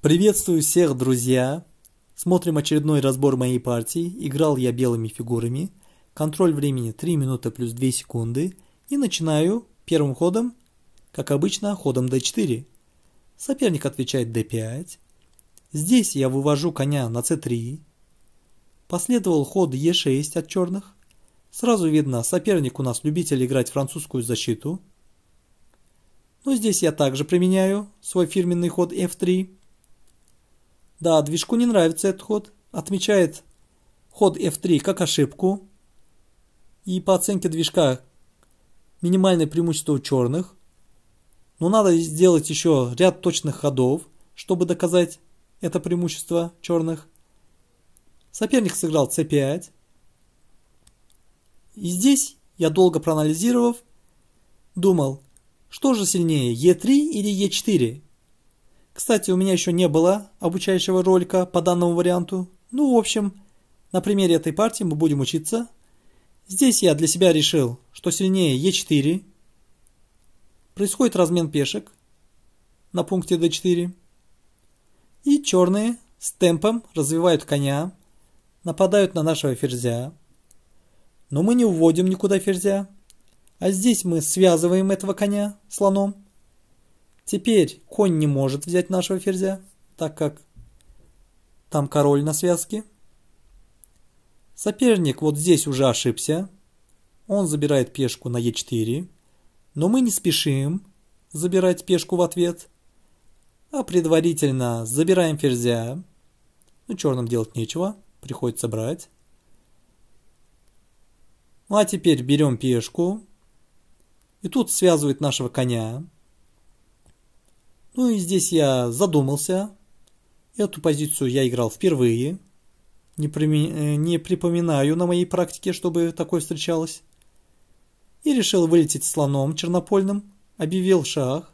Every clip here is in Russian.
Приветствую всех, друзья! Смотрим очередной разбор моей партии. Играл я белыми фигурами. Контроль времени 3 минуты плюс 2 секунды. И начинаю первым ходом, как обычно, ходом d4. Соперник отвечает d5. Здесь я вывожу коня на c3. Последовал ход e6 от черных. Сразу видно, соперник у нас любитель играть французскую защиту. Но здесь я также применяю свой фирменный ход f3. Да, движку не нравится этот ход. Отмечает ход F3 как ошибку. И по оценке движка минимальное преимущество у черных. Но надо сделать еще ряд точных ходов, чтобы доказать это преимущество черных. Соперник сыграл c5. И здесь я долго проанализировав, думал, что же сильнее, e3 или e4? Кстати, у меня еще не было обучающего ролика по данному варианту. Ну, в общем, на примере этой партии мы будем учиться. Здесь я для себя решил, что сильнее Е4. Происходит размен пешек на пункте d4. И черные с темпом развивают коня, нападают на нашего ферзя. Но мы не уводим никуда ферзя. А здесь мы связываем этого коня слоном Теперь конь не может взять нашего ферзя, так как там король на связке. Соперник вот здесь уже ошибся. Он забирает пешку на е 4 Но мы не спешим забирать пешку в ответ. А предварительно забираем ферзя. Ну, черным делать нечего, приходится брать. Ну, а теперь берем пешку. И тут связывает нашего коня. Ну и здесь я задумался. Эту позицию я играл впервые. Не, прими... Э, не припоминаю на моей практике, чтобы такое встречалось. И решил вылететь слоном чернопольным. Объявил шах.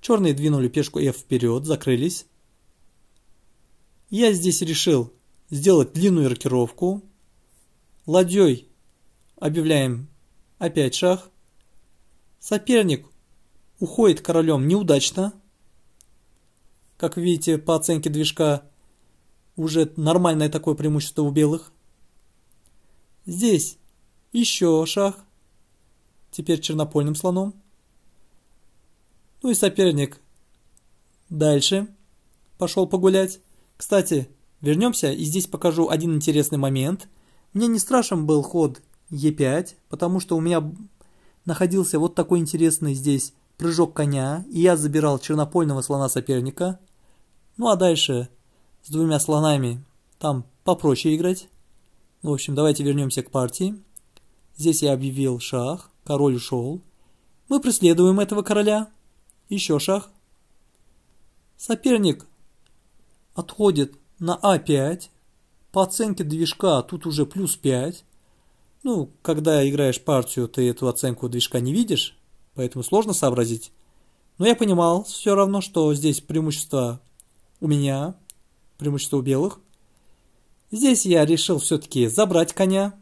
Черные двинули пешку F вперед, закрылись. Я здесь решил сделать длинную рокировку. Ладьей объявляем опять шах. Соперник уходит королем неудачно. Как видите, по оценке движка уже нормальное такое преимущество у белых. Здесь еще шах. Теперь чернопольным слоном. Ну и соперник дальше пошел погулять. Кстати, вернемся и здесь покажу один интересный момент. Мне не страшен был ход Е5, потому что у меня находился вот такой интересный здесь прыжок коня, и я забирал чернопольного слона соперника. Ну а дальше с двумя слонами там попроще играть. Ну, в общем, давайте вернемся к партии. Здесь я объявил шах, король ушел. Мы преследуем этого короля. Еще шах. Соперник отходит на А5. По оценке движка тут уже плюс 5. Ну, когда играешь партию, ты эту оценку движка не видишь поэтому сложно сообразить. Но я понимал все равно, что здесь преимущество у меня, преимущество у белых. Здесь я решил все-таки забрать коня.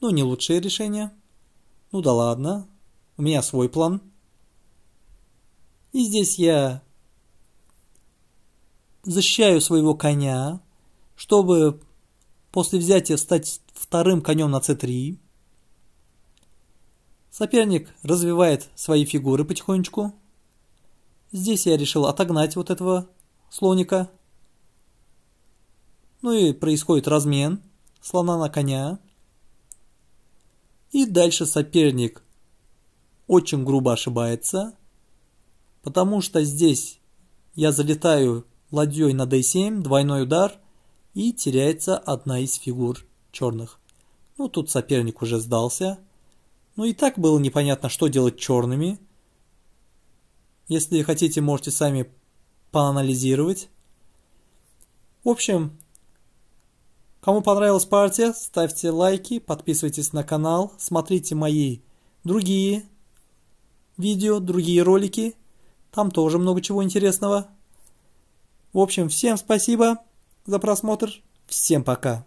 Ну, не лучшее решение. Ну да ладно, у меня свой план. И здесь я защищаю своего коня, чтобы после взятия стать вторым конем на c3. Соперник развивает свои фигуры потихонечку. Здесь я решил отогнать вот этого слоника. Ну и происходит размен слона на коня. И дальше соперник очень грубо ошибается, потому что здесь я залетаю ладьей на d7, двойной удар, и теряется одна из фигур черных. Ну, тут соперник уже сдался. Но ну, и так было непонятно, что делать черными. Если хотите, можете сами поанализировать. В общем, кому понравилась партия, ставьте лайки, подписывайтесь на канал, смотрите мои другие видео, другие ролики. Там тоже много чего интересного. В общем, всем спасибо за просмотр. Всем пока.